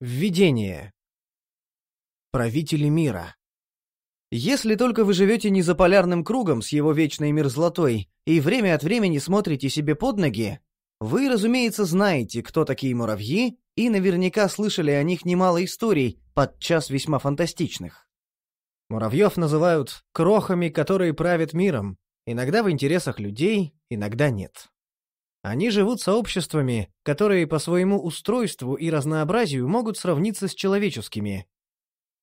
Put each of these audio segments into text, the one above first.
Введение. Правители мира. Если только вы живете не за полярным кругом с его вечной мерзлотой и время от времени смотрите себе под ноги, вы, разумеется, знаете, кто такие муравьи, и наверняка слышали о них немало историй, подчас весьма фантастичных. Муравьев называют «крохами, которые правят миром», иногда в интересах людей, иногда нет. Они живут сообществами, которые по своему устройству и разнообразию могут сравниться с человеческими.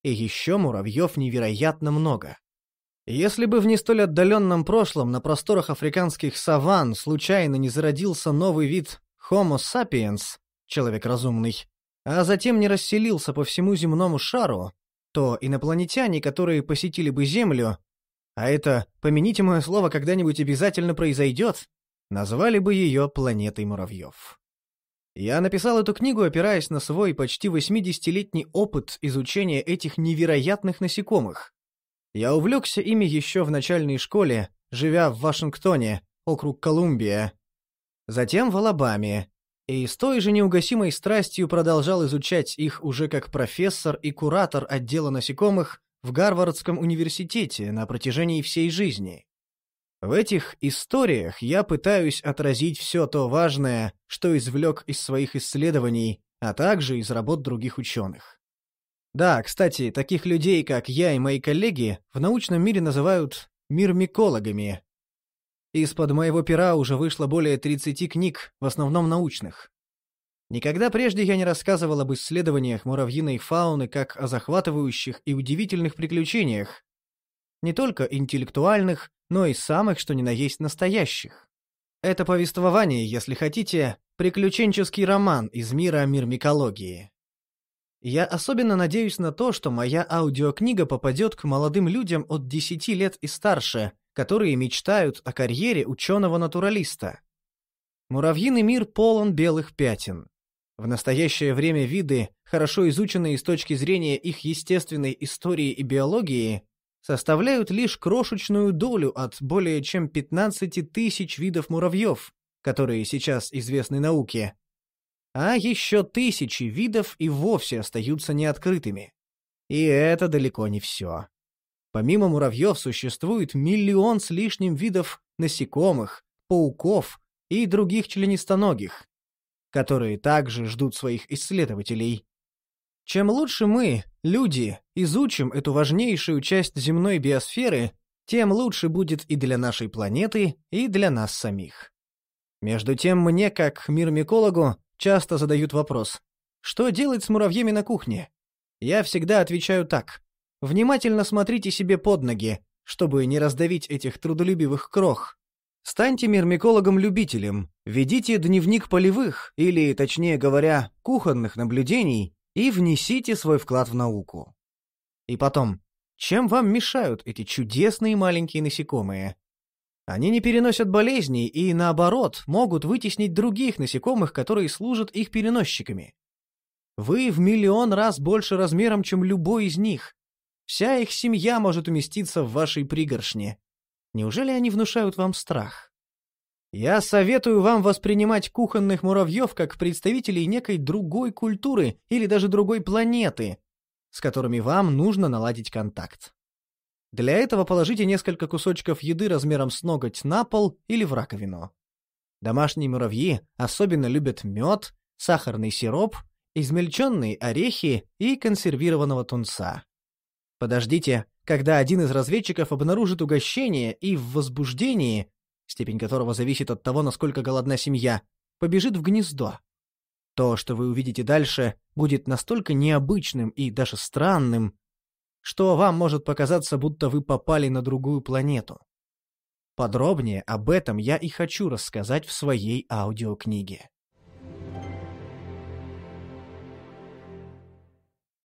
И еще муравьев невероятно много. Если бы в не столь отдаленном прошлом на просторах африканских саван случайно не зародился новый вид Homo sapiens, человек разумный, а затем не расселился по всему земному шару, то инопланетяне, которые посетили бы Землю, а это, помяните мое слово, когда-нибудь обязательно произойдет, Назвали бы ее «Планетой муравьев». Я написал эту книгу, опираясь на свой почти 80-летний опыт изучения этих невероятных насекомых. Я увлекся ими еще в начальной школе, живя в Вашингтоне, округ Колумбия. Затем в Алабаме. И с той же неугасимой страстью продолжал изучать их уже как профессор и куратор отдела насекомых в Гарвардском университете на протяжении всей жизни. В этих историях я пытаюсь отразить все то важное, что извлек из своих исследований, а также из работ других ученых. Да, кстати, таких людей, как я и мои коллеги, в научном мире называют мирмикологами. Из-под моего пера уже вышло более 30 книг, в основном научных. Никогда прежде я не рассказывал об исследованиях муравьиной фауны как о захватывающих и удивительных приключениях, не только интеллектуальных, но и самых, что ни на есть настоящих. Это повествование, если хотите, приключенческий роман из мира мир микологии. Я особенно надеюсь на то, что моя аудиокнига попадет к молодым людям от 10 лет и старше, которые мечтают о карьере ученого-натуралиста. Муравьиный мир полон белых пятен. В настоящее время виды, хорошо изученные с точки зрения их естественной истории и биологии, составляют лишь крошечную долю от более чем 15 тысяч видов муравьев, которые сейчас известны науке, а еще тысячи видов и вовсе остаются неоткрытыми. И это далеко не все. Помимо муравьев существует миллион с лишним видов насекомых, пауков и других членистоногих, которые также ждут своих исследователей. Чем лучше мы, люди, изучим эту важнейшую часть земной биосферы, тем лучше будет и для нашей планеты, и для нас самих. Между тем мне, как мирмикологу, часто задают вопрос, что делать с муравьями на кухне? Я всегда отвечаю так. Внимательно смотрите себе под ноги, чтобы не раздавить этих трудолюбивых крох. Станьте мирмикологом-любителем, ведите дневник полевых, или, точнее говоря, кухонных наблюдений, и внесите свой вклад в науку. И потом, чем вам мешают эти чудесные маленькие насекомые? Они не переносят болезней и, наоборот, могут вытеснить других насекомых, которые служат их переносчиками. Вы в миллион раз больше размером, чем любой из них. Вся их семья может уместиться в вашей пригоршне. Неужели они внушают вам страх? Я советую вам воспринимать кухонных муравьев как представителей некой другой культуры или даже другой планеты, с которыми вам нужно наладить контакт. Для этого положите несколько кусочков еды размером с ноготь на пол или в раковину. Домашние муравьи особенно любят мед, сахарный сироп, измельченные орехи и консервированного тунца. Подождите, когда один из разведчиков обнаружит угощение и в возбуждении степень которого зависит от того, насколько голодна семья, побежит в гнездо. То, что вы увидите дальше, будет настолько необычным и даже странным, что вам может показаться, будто вы попали на другую планету. Подробнее об этом я и хочу рассказать в своей аудиокниге.